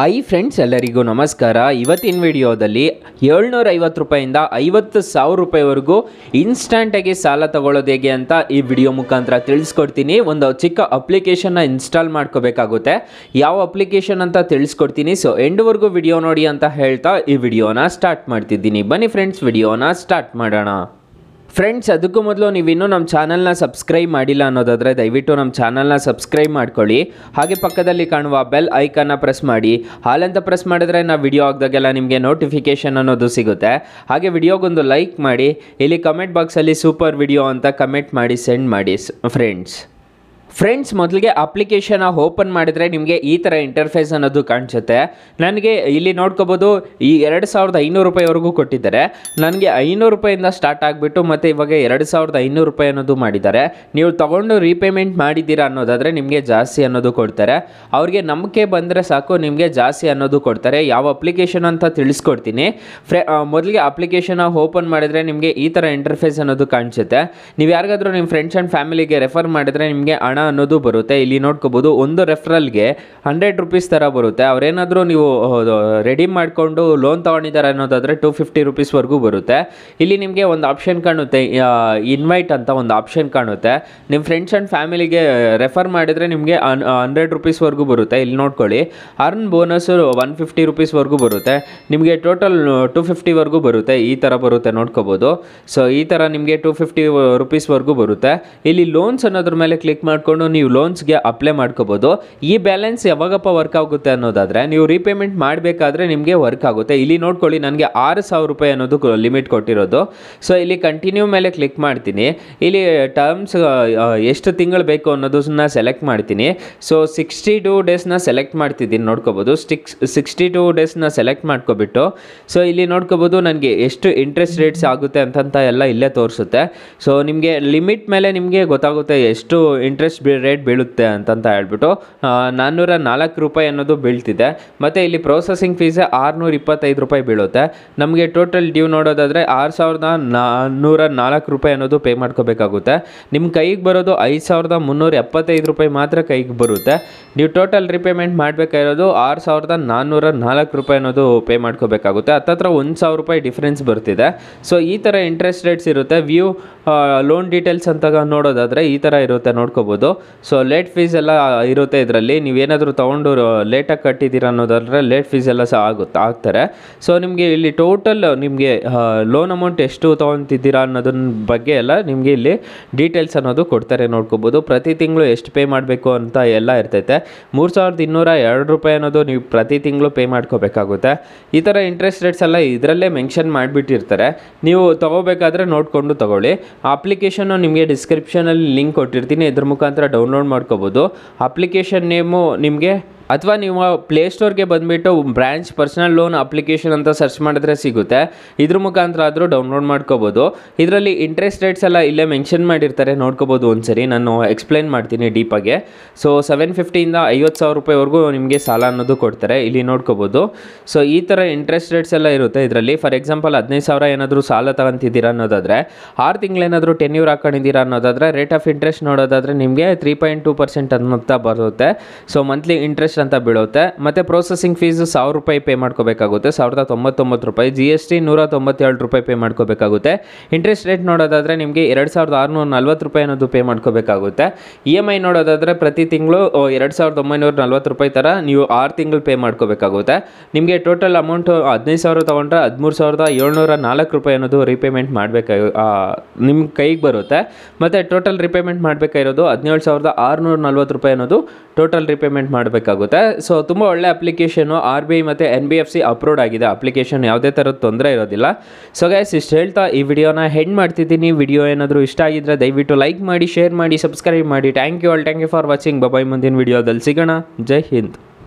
I friends ಎಲ್ಲರಿಗೂ ನಮಸ್ಕಾರ ಇವತ್ತಿನ ವಿಡಿಯೋದಲ್ಲಿ ಏಳ್ನೂರ ಐವತ್ತು ರೂಪಾಯಿಂದ ಐವತ್ತು ಸಾವಿರ ರೂಪಾಯಿವರೆಗೂ ಇನ್ಸ್ಟಂಟಾಗಿ ಸಾಲ ತಗೊಳ್ಳೋದು ಹೇಗೆ ಅಂತ ಈ ವಿಡಿಯೋ ಮುಖಾಂತರ ತಿಳಿಸ್ಕೊಡ್ತೀನಿ ಒಂದು ಚಿಕ್ಕ ಅಪ್ಲಿಕೇಶನ್ನ ಇನ್ಸ್ಟಾಲ್ ಮಾಡ್ಕೋಬೇಕಾಗುತ್ತೆ ಯಾವ ಅಪ್ಲಿಕೇಶನ್ ಅಂತ ತಿಳಿಸ್ಕೊಡ್ತೀನಿ ಸೊ ಎಂಡ್ವರೆಗೂ ವಿಡಿಯೋ ನೋಡಿ ಅಂತ ಹೇಳ್ತಾ ಈ ವಿಡಿಯೋನ ಸ್ಟಾರ್ಟ್ ಮಾಡ್ತಿದ್ದೀನಿ ಬನ್ನಿ ಫ್ರೆಂಡ್ಸ್ ವಿಡಿಯೋನ ಸ್ಟಾರ್ಟ್ ಮಾಡೋಣ ಫ್ರೆಂಡ್ಸ್ ಅದಕ್ಕೂ ಮೊದಲು ನೀವು ಇನ್ನೂ ನಮ್ಮ ಚಾನಲ್ನ ಸಬ್ಸ್ಕ್ರೈಬ್ ಮಾಡಿಲ್ಲ ಅನ್ನೋದಾದರೆ ದಯವಿಟ್ಟು ನಮ್ಮ ಚಾನಲ್ನ ಸಬ್ಸ್ಕ್ರೈಬ್ ಮಾಡ್ಕೊಳ್ಳಿ ಹಾಗೆ ಪಕ್ಕದಲ್ಲಿ ಕಾಣುವ ಬೆಲ್ ಐಕನ್ನ ಪ್ರೆಸ್ ಮಾಡಿ ಹಾಲಂತ ಪ್ರೆಸ್ ಮಾಡಿದ್ರೆ ನಾವು ವಿಡಿಯೋ ಆಗದಾಗೆಲ್ಲ ನಿಮಗೆ ನೋಟಿಫಿಕೇಷನ್ ಅನ್ನೋದು ಸಿಗುತ್ತೆ ಹಾಗೆ ವಿಡಿಯೋಗೊಂದು ಲೈಕ್ ಮಾಡಿ ಇಲ್ಲಿ ಕಮೆಂಟ್ ಬಾಕ್ಸಲ್ಲಿ ಸೂಪರ್ ವಿಡಿಯೋ ಅಂತ ಕಮೆಂಟ್ ಮಾಡಿ ಸೆಂಡ್ ಮಾಡಿ ಫ್ರೆಂಡ್ಸ್ ಫ್ರೆಂಡ್ಸ್ ಮೊದಲಿಗೆ ಅಪ್ಲಿಕೇಶನ ಓಪನ್ ಮಾಡಿದರೆ ನಿಮಗೆ ಈ ಥರ ಇಂಟರ್ಫೇಸ್ ಅನ್ನೋದು ಕಾಣಿಸುತ್ತೆ ನನಗೆ ಇಲ್ಲಿ ನೋಡ್ಕೋಬೋದು ಈ ಎರಡು ಸಾವಿರದ ಐನೂರು ರೂಪಾಯಿವರೆಗೂ ಕೊಟ್ಟಿದ್ದಾರೆ ನನಗೆ ಐನೂರು ರೂಪಾಯಿಂದ ಸ್ಟಾರ್ಟ್ ಆಗಿಬಿಟ್ಟು ಮತ್ತು ಇವಾಗ ಎರಡು ಸಾವಿರದ ಐನೂರು ರೂಪಾಯಿ ಅನ್ನೋದು ಮಾಡಿದ್ದಾರೆ ನೀವು ತೊಗೊಂಡು ರೀಪೇಮೆಂಟ್ ಮಾಡಿದ್ದೀರಾ ಅನ್ನೋದಾದರೆ ನಿಮಗೆ ಜಾಸ್ತಿ ಅನ್ನೋದು ಕೊಡ್ತಾರೆ ಅವ್ರಿಗೆ ನಂಬಿಕೆ ಬಂದರೆ ಸಾಕು ನಿಮಗೆ ಜಾಸ್ತಿ ಅನ್ನೋದು ಕೊಡ್ತಾರೆ ಯಾವ ಅಪ್ಲಿಕೇಶನ್ ಅಂತ ತಿಳಿಸ್ಕೊಡ್ತೀನಿ ಫ್ರೆ ಮೊದಲಿಗೆ ಅಪ್ಲಿಕೇಶನ ಓಪನ್ ಮಾಡಿದರೆ ನಿಮಗೆ ಈ ಥರ ಇಂಟರ್ಫೇಸ್ ಅನ್ನೋದು ಕಾಣಿಸುತ್ತೆ ನೀವು ಯಾರಿಗಾದರೂ ನಿಮ್ಮ ಫ್ರೆಂಡ್ಸ್ ಆ್ಯಂಡ್ ಫ್ಯಾಮಿಲಿಗೆ ರೆಫರ್ ಮಾಡಿದರೆ ನಿಮಗೆ ಹಣ ಹಣ ಅನ್ನೋದು ಬರುತ್ತೆ ಇಲ್ಲಿ ನೋಡ್ಕೋಬೋದು ಒಂದು ರೆಫ್ರಲ್ಗೆ ಹಂಡ್ರೆಡ್ ರುಪೀಸ್ ಥರ ಬರುತ್ತೆ ಅವರೇನಾದರೂ ನೀವು ರೆಡಿ ಮಾಡಿಕೊಂಡು ಲೋನ್ ತೊಗೊಂಡಿದ್ದಾರೆ ಅನ್ನೋದಾದರೆ ಟೂ ಫಿಫ್ಟಿ ರುಪೀಸ್ವರೆಗೂ ಬರುತ್ತೆ ಇಲ್ಲಿ ನಿಮಗೆ ಒಂದು ಆಪ್ಷನ್ ಕಾಣುತ್ತೆ ಇನ್ವೈಟ್ ಅಂತ ಒಂದು ಆಪ್ಷನ್ ಕಾಣುತ್ತೆ ನಿಮ್ಮ ಫ್ರೆಂಡ್ಸ್ ಆ್ಯಂಡ್ ಫ್ಯಾಮಿಲಿಗೆ ರೆಫರ್ ಮಾಡಿದರೆ ನಿಮಗೆ ಅನ್ ಹಂಡ್ರೆಡ್ ರುಪೀಸ್ವರೆಗೂ ಬರುತ್ತೆ ಇಲ್ಲಿ ನೋಡ್ಕೊಳ್ಳಿ ಅರ್ನ್ ಬೋನಸ್ ಒನ್ ಫಿಫ್ಟಿ ರುಪೀಸ್ವರೆಗೂ ಬರುತ್ತೆ ನಿಮಗೆ ಟೋಟಲ್ ಟು ಫಿಫ್ಟಿವರೆಗೂ ಬರುತ್ತೆ ಈ ಥರ ಬರುತ್ತೆ ನೋಡ್ಕೋಬೋದು ಸೊ ಈ ಥರ ನಿಮಗೆ ಟೂ ಫಿಫ್ಟಿ ರುಪೀಸ್ವರೆಗೂ ಬರುತ್ತೆ ಇಲ್ಲಿ ಲೋನ್ಸ್ ಅನ್ನೋದ್ರ ಮೇಲೆ ಕ್ಲಿಕ್ ಮಾಡ್ಕೊಂಡು ಮಾಡಿಕೊಂಡು ನೀವು ಲೋನ್ಸ್ಗೆ ಅಪ್ಲೈ ಮಾಡ್ಕೋಬೋದು ಈ ಬ್ಯಾಲೆನ್ಸ್ ಯಾವಾಗಪ್ಪ ವರ್ಕ್ ಆಗುತ್ತೆ ಅನ್ನೋದಾದರೆ ನೀವು ರೀಪೇಮೆಂಟ್ ಮಾಡಬೇಕಾದ್ರೆ ನಿಮಗೆ ವರ್ಕ್ ಆಗುತ್ತೆ ಇಲ್ಲಿ ನೋಡ್ಕೊಳ್ಳಿ ನನಗೆ ಆರು ಸಾವಿರ ರೂಪಾಯಿ ಅನ್ನೋದು ಲಿಮಿಟ್ ಕೊಟ್ಟಿರೋದು ಸೊ ಇಲ್ಲಿ ಕಂಟಿನ್ಯೂ ಮೇಲೆ ಕ್ಲಿಕ್ ಮಾಡ್ತೀನಿ ಇಲ್ಲಿ ಟರ್ಮ್ಸ್ ಎಷ್ಟು ತಿಂಗಳು ಬೇಕು ಅನ್ನೋದನ್ನ ಸೆಲೆಕ್ಟ್ ಮಾಡ್ತೀನಿ ಸೊ ಸಿಕ್ಸ್ಟಿ ಟೂ ಡೇಸ್ನ ಸೆಲೆಕ್ಟ್ ಮಾಡ್ತಿದ್ದೀನಿ ನೋಡ್ಕೋಬೋದು ಸ್ಟಿಕ್ಸ್ ಸಿಕ್ಸ್ಟಿ ಟೂ ಡೇಸ್ನ ಸೆಲೆಕ್ಟ್ ಮಾಡ್ಕೊಬಿಟ್ಟು ಸೊ ಇಲ್ಲಿ ನೋಡ್ಕೋಬೋದು ನನಗೆ ಎಷ್ಟು ಇಂಟ್ರೆಸ್ಟ್ ರೇಟ್ಸ್ ಆಗುತ್ತೆ ಅಂತಂತ ಎಲ್ಲ ಇಲ್ಲೇ ತೋರಿಸುತ್ತೆ ಸೊ ನಿಮಗೆ ಲಿಮಿಟ್ ಮೇಲೆ ನಿಮಗೆ ಗೊತ್ತಾಗುತ್ತೆ ಎಷ್ಟು ಇಂಟ್ರೆಸ್ಟ್ ಬಿ ರೇಟ್ ಬೀಳುತ್ತೆ ಅಂತಂತ ಹೇಳ್ಬಿಟ್ಟು ನಾನ್ನೂರ ನಾಲ್ಕು ರೂಪಾಯಿ ಅನ್ನೋದು ಬೀಳ್ತಿದೆ ಮತ್ತು ಇಲ್ಲಿ ಪ್ರೊಸೆಸಿಂಗ್ ಫೀಸೇ ಆರುನೂರ ಇಪ್ಪತ್ತೈದು ರೂಪಾಯಿ ಬೀಳುತ್ತೆ ನಮಗೆ ಟೋಟಲ್ ಡ್ಯೂ ನೋಡೋದಾದರೆ ಆರು ಸಾವಿರದ ನಾನ್ನೂರ ನಾಲ್ಕು ರೂಪಾಯಿ ಅನ್ನೋದು ಪೇ ಮಾಡ್ಕೋಬೇಕಾಗುತ್ತೆ ನಿಮ್ಮ ಕೈಗೆ ಬರೋದು ಐದು ಸಾವಿರದ ಮುನ್ನೂರ ಎಪ್ಪತ್ತೈದು ರೂಪಾಯಿ ಮಾತ್ರ ಕೈಗೆ ಬರುತ್ತೆ ನೀವು ಟೋಟಲ್ ರಿಪೇಮೆಂಟ್ ಮಾಡಬೇಕಾಗಿರೋದು ಆರು ಸಾವಿರದ ನಾನ್ನೂರ ನಾಲ್ಕು ರೂಪಾಯಿ ಅನ್ನೋದು ಪೇ ಮಾಡ್ಕೋಬೇಕಾಗುತ್ತೆ ಹತ್ತತ್ರ ಒಂದು ಸಾವಿರ ರೂಪಾಯಿ ಡಿಫ್ರೆನ್ಸ್ ಬರ್ತಿದೆ ಸೊ ಈ ಥರ ಇಂಟ್ರೆಸ್ಟ್ ರೇಟ್ಸ್ ಇರುತ್ತೆ ವ್ಯೂ ಲೋನ್ ಡೀಟೇಲ್ಸ್ ಅಂತ ನೋಡೋದಾದರೆ ಈ ಥರ ಇರುತ್ತೆ ನೋಡ್ಕೋಬೋದು ಸೊ ಲೇಟ್ ಫೀಸ್ ಎಲ್ಲ ಇರುತ್ತೆ ಇದರಲ್ಲಿ ನೀವೇನಾದರೂ ತೊಗೊಂಡು ಲೇಟಾಗಿ ಕಟ್ಟಿದ್ದೀರ ಅನ್ನೋದಾದರೆ ಲೇಟ್ ಫೀಸ್ ಎಲ್ಲ ಸಹ ಆಗುತ್ತೆ ಆಗ್ತಾರೆ ಸೊ ನಿಮಗೆ ಇಲ್ಲಿ ಟೋಟಲ್ ನಿಮಗೆ ಲೋನ್ ಅಮೌಂಟ್ ಎಷ್ಟು ತೊಗೊತಿದ್ದೀರಾ ಅನ್ನೋದನ್ನ ಬಗ್ಗೆ ಎಲ್ಲ ನಿಮಗೆ ಇಲ್ಲಿ ಡೀಟೇಲ್ಸ್ ಅನ್ನೋದು ಕೊಡ್ತಾರೆ ನೋಡ್ಕೋಬೋದು ಪ್ರತಿ ತಿಂಗಳು ಎಷ್ಟು ಪೇ ಮಾಡಬೇಕು ಅಂತ ಎಲ್ಲ ಇರ್ತೈತೆ ಮೂರು ಸಾವಿರದ ಇನ್ನೂರ ಎರಡು ರೂಪಾಯಿ ಅನ್ನೋದು ನೀವು ಪ್ರತಿ ತಿಂಗಳು ಪೇ ಮಾಡ್ಕೋಬೇಕಾಗುತ್ತೆ ಈ ಥರ ಇಂಟ್ರೆಸ್ಟ್ ರೇಟ್ಸ್ ಎಲ್ಲ ಇದರಲ್ಲೇ ಮೆನ್ಷನ್ ಮಾಡಿಬಿಟ್ಟಿರ್ತಾರೆ ನೀವು ತೊಗೋಬೇಕಾದ್ರೆ ನೋಡಿಕೊಂಡು ತೊಗೊಳ್ಳಿ ಅಪ್ಲಿಕೇಶನ್ನು ನಿಮಗೆ ಡಿಸ್ಕ್ರಿಪ್ಷನಲ್ಲಿ ಲಿಂಕ್ ಕೊಟ್ಟಿರ್ತೀನಿ ಇದ್ರ ಮುಖಾಂತರ ಡೌನ್ಲೋಡ್ ಮಾಡ್ಕೋಬೋದು ಅಪ್ಲಿಕೇಶನ್ ನೇಮು ನಿಮಗೆ ಅಥವಾ ನೀವು ಪ್ಲೇಸ್ಟೋರ್ಗೆ ಬಂದುಬಿಟ್ಟು ಬ್ರ್ಯಾಂಚ್ ಪರ್ಸನಲ್ ಲೋನ್ ಅಪ್ಲಿಕೇಶನ್ ಅಂತ ಸರ್ಚ್ ಮಾಡಿದ್ರೆ ಸಿಗುತ್ತೆ ಇದ್ರ ಮುಖಾಂತರ ಆದರೂ ಡೌನ್ಲೋಡ್ ಮಾಡ್ಕೋಬೋದು ಇದರಲ್ಲಿ ಇಂಟ್ರೆಸ್ಟ್ ರೇಟ್ಸ್ ಎಲ್ಲ ಇಲ್ಲೇ ಮೆನ್ಷನ್ ಮಾಡಿರ್ತಾರೆ ನೋಡ್ಕೋಬೋದು ಒಂದ್ಸರಿ ನಾನು ಎಕ್ಸ್ಪ್ಲೈನ್ ಮಾಡ್ತೀನಿ ಡೀಪಾಗೆ ಸೊ ಸೆವೆನ್ ಫಿಫ್ಟಿಯಿಂದ ಐವತ್ತು ಸಾವಿರ ರೂಪಾಯಿವರೆಗೂ ನಿಮಗೆ ಸಾಲ ಅನ್ನೋದು ಕೊಡ್ತಾರೆ ಇಲ್ಲಿ ನೋಡ್ಕೋಬೋದು ಸೊ ಈ ಥರ ಇಂಟ್ರೆಸ್ಟ್ ರೇಟ್ಸ್ ಎಲ್ಲ ಇರುತ್ತೆ ಇದರಲ್ಲಿ ಫಾರ್ ಎಕ್ಸಾಂಪಲ್ ಹದಿನೈದು ಸಾವಿರ ಏನಾದರೂ ಸಾಲ ತಗೊಂತಿದ್ದೀರಾ ಅನ್ನೋದಾದರೆ ಆರು ತಿಂಗಳೇನಾದರೂ ಟೆನ್ ಯೂರ್ ಹಾಕೊಂಡಿದ್ದೀರಾ ಅನ್ನೋದಾದರೆ ರೇಟ್ ಆಫ್ ಇಂಟ್ರೆಸ್ಟ್ ನೋಡೋದಾದರೆ ನಿಮಗೆ ತ್ರೀ ಪಾಯಿಂಟ್ ಟೂ ಪರ್ಸೆಂಟ್ ಅನ್ನೋದು ಬರುತ್ತೆ ಸೊ ಮಂತ್ಲಿ ಇಂಟ್ರೆಸ್ಟ್ ಅಂತ ಬೀಳುತ್ತೆ ಮತ್ತೆ ಪ್ರೊಸೆಸಿಂಗ್ ಫೀಸ್ ಸಾವಿರ ರೂಪಾಯಿ ಪೇ ಮಾಡ್ಕೋಬೇಕಾಗುತ್ತೆ ಸಾವಿರದ ತೊಂಬತ್ತೊಂಬತ್ತು ರೂಪಾಯಿ ಜಿ ಎಸ್ ಟಿ ನೂರ ತೊಂಬತ್ತೇಳು ರೂಪಾಯಿ ಪೇ ಮಾಡ್ಕೋಬೇಕಾಗುತ್ತೆ ಇಂಟ್ರೆಸ್ಟ್ ರೇಟ್ ನೋಡೋದಾದರೆ ನಿಮಗೆ ಎರಡು ಸಾವಿರದ ಆರುನೂರ ನಲ್ವತ್ತು ರೂಪಾಯಿ ಅನ್ನೋದು ಪೇ ಮಾಡ್ಕೋಬೇಕಾಗುತ್ತೆ ಇ e ಎಮ್ ಐ ನೋಡೋದಾದರೆ ಪ್ರತಿ ತಿಂಗಳು ಎರಡು ಸಾವಿರದ ಒಂಬೈನೂರ ನಲ್ವತ್ತು ರೂಪಾಯಿ ಥರ ನೀವು ಆರು ತಿಂಗಳು ಪೇ ಮಾಡ್ಕೋಬೇಕಾಗುತ್ತೆ ನಿಮಗೆ ಟೋಟಲ್ ಅಮೌಂಟು ಹದಿನೈದು ಸಾವಿರ ತೊಗೊಂಡ್ರೆ ಹದಿಮೂರು ಸಾವಿರದ ಏಳ್ನೂರ ನಾಲ್ಕು ರೂಪಾಯಿ ಅನ್ನೋದು ರೀಪೇಮೆಂಟ್ ಮಾಡಬೇಕಾಗಿ ನಿಮ್ಮ ಕೈಗೆ ಬರುತ್ತೆ ಮತ್ತು ಟೋಟಲ್ ರಿಪೇಮೆಂಟ್ ಮಾಡಬೇಕಾಗಿರೋದು ಹದಿನೇಳು ಸಾವಿರದ ಆರುನೂರ ನಲ್ವತ್ತು ರೂಪಾಯಿ ಅನ್ನೋದು ಟೋಟಲ್ ರಿಪೇಮೆಂಟ್ ಮಾಡಬೇಕಾಗುತ್ತೆ ಆಗುತ್ತೆ ಸೊ ತುಂಬ ಒಳ್ಳೆ ಅಪ್ಲಿಕೇಶನು ಆರ್ ಬಿ ಐ ಮತ್ತು N B F C approved ಆಗಿದೆ ಅಪ್ಲಿಕೇಶನ್ ಯಾವುದೇ ಥರದ ತೊಂದರೆ ಇರೋದಿಲ್ಲ ಸೊ ಗೈಸ್ ಇಷ್ಟು ಹೇಳ್ತಾ ಈ ವಿಡಿಯೋನ ಹೆಂಡ್ ಮಾಡ್ತಿದ್ದೀನಿ ವಿಡಿಯೋ ಏನಾದರೂ ಇಷ್ಟ ಆಗಿದ್ರೆ ದಯವಿಟ್ಟು ಲೈಕ್ ಮಾಡಿ ಶೇರ್ ಮಾಡಿ ಸಬ್ಸ್ಕ್ರೈಬ್ ಮಾಡಿ thank you all thank you for watching bye bye ಮುಂದಿನ ವಿಡಿಯೋದಲ್ಲಿ ಸಿಗೋಣ ಜೈ ಹಿಂದ್